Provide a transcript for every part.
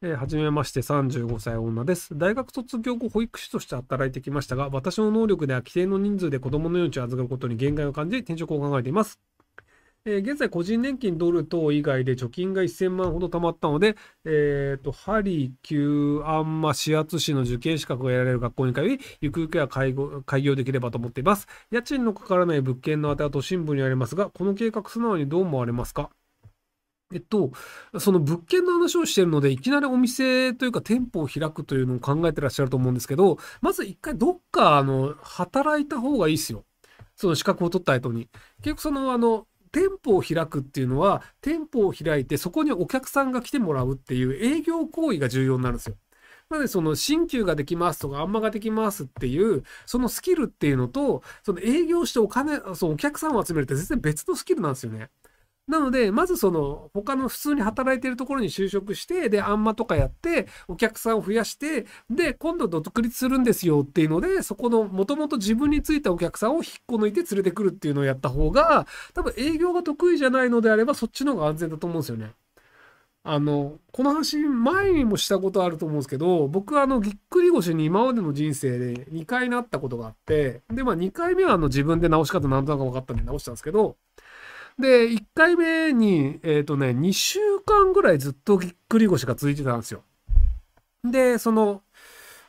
えー、はじめまして、35歳女です。大学卒業後、保育士として働いてきましたが、私の能力では規定の人数で子供の命を預かることに限界を感じ、転職を考えています。えー、現在、個人年金ドル等以外で貯金が1000万ほど貯まったので、えっ、ー、と、ハリ、旧、アンマ、市圧市の受験資格が得られる学校に通い、ゆくゆくは開業できればと思っています。家賃のかからない物件のあては都心部にありますが、この計画素直にどう思われますかえっと、その物件の話をしてるので、いきなりお店というか店舗を開くというのを考えてらっしゃると思うんですけど、まず一回どっか、あの、働いた方がいいですよ。その資格を取った後に。結局その、あの、店舗を開くっていうのは、店舗を開いてそこにお客さんが来てもらうっていう営業行為が重要になるんですよ。なので、その、新旧ができますとか、あんまができますっていう、そのスキルっていうのと、その営業してお金、そのお客さんを集めるって全然別のスキルなんですよね。なので、まずその、他の普通に働いてるところに就職して、で、あんまとかやって、お客さんを増やして、で、今度独立するんですよっていうので、そこの、もともと自分についたお客さんを引っこ抜いて連れてくるっていうのをやった方が、多分営業が得意じゃないのであれば、そっちの方が安全だと思うんですよね。あの、この話前にもしたことあると思うんですけど、僕はあの、ぎっくり腰に今までの人生で2回なったことがあって、で、まあ2回目はあの、自分で直し方なんとなく分かったんで直したんですけど、で、1回目に、えっ、ー、とね、2週間ぐらいずっとぎっくり腰が続いてたんですよ。で、その、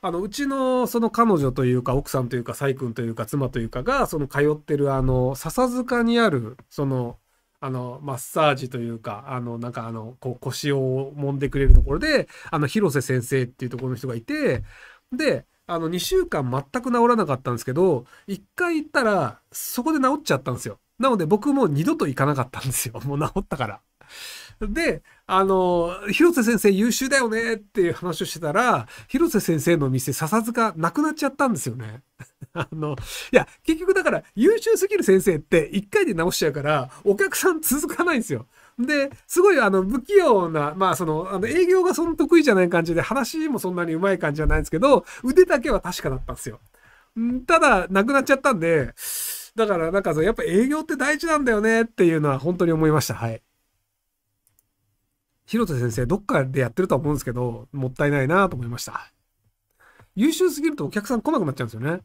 あの、うちの、その彼女というか、奥さんというか、細君というか、妻というかが、その通ってる、あの、笹塚にある、その、あの、マッサージというか、あの、なんかあの、こう、腰を揉んでくれるところで、あの、広瀬先生っていうところの人がいて、で、あの、2週間全く治らなかったんですけど、1回行ったら、そこで治っちゃったんですよ。なので僕も二度と行かなかったんですよ。もう治ったから。で、あの、広瀬先生優秀だよねっていう話をしてたら、広瀬先生の店笹塚なくなっちゃったんですよね。あの、いや、結局だから優秀すぎる先生って一回で治しちゃうから、お客さん続かないんですよ。で、すごいあの不器用な、まあその、あの営業がその得意じゃない感じで話もそんなにうまい感じじゃないんですけど、腕だけは確かだったんですよ。ただ、なくなっちゃったんで、だからなんかやっぱ営業って大事なんだよねっていうのは本当に思いました。はい。広田先生、どっかでやってるとは思うんですけど、もったいないなと思いました。優秀すぎるとお客さん来なくなっちゃうんですよね。